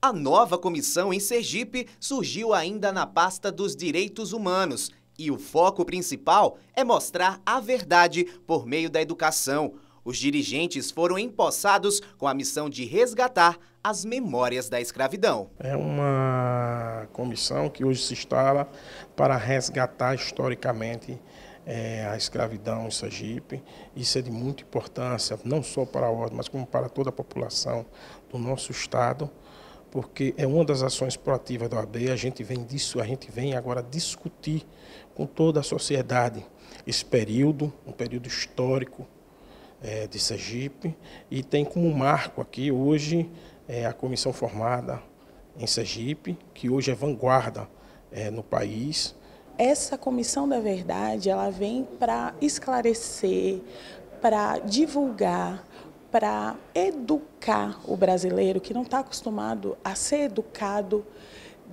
A nova comissão em Sergipe surgiu ainda na pasta dos direitos humanos e o foco principal é mostrar a verdade por meio da educação. Os dirigentes foram empossados com a missão de resgatar as memórias da escravidão. É uma comissão que hoje se instala para resgatar historicamente é, a escravidão em Sergipe. Isso é de muita importância, não só para a ordem, mas como para toda a população do nosso estado porque é uma das ações proativas da OAB, a gente vem disso, a gente vem agora discutir com toda a sociedade esse período, um período histórico é, de Sergipe, e tem como marco aqui hoje é, a comissão formada em Sergipe, que hoje é vanguarda é, no país. Essa comissão da verdade, ela vem para esclarecer, para divulgar para educar o brasileiro que não está acostumado a ser educado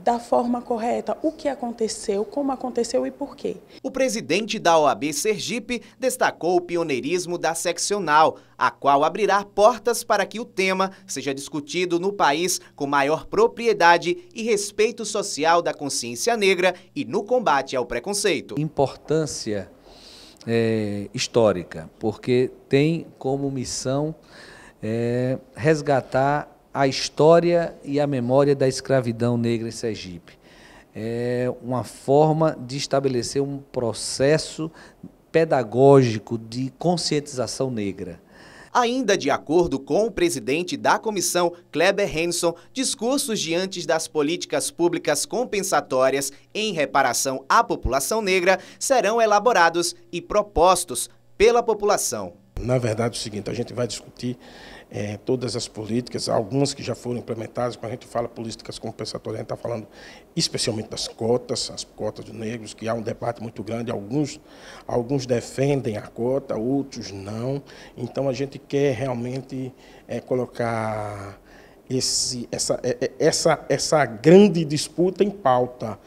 da forma correta, o que aconteceu, como aconteceu e por quê. O presidente da OAB Sergipe destacou o pioneirismo da seccional, a qual abrirá portas para que o tema seja discutido no país com maior propriedade e respeito social da consciência negra e no combate ao preconceito. Importância é, histórica, porque tem como missão é, resgatar a história e a memória da escravidão negra em Sergipe. É uma forma de estabelecer um processo pedagógico de conscientização negra. Ainda de acordo com o presidente da comissão, Kleber Henson, discursos diante das políticas públicas compensatórias em reparação à população negra serão elaborados e propostos pela população. Na verdade, é o seguinte: a gente vai discutir é, todas as políticas, algumas que já foram implementadas, quando a gente fala políticas compensatórias, a gente está falando especialmente das cotas, as cotas de negros, que há um debate muito grande, alguns, alguns defendem a cota, outros não. Então a gente quer realmente é, colocar esse, essa, é, é, essa, essa grande disputa em pauta.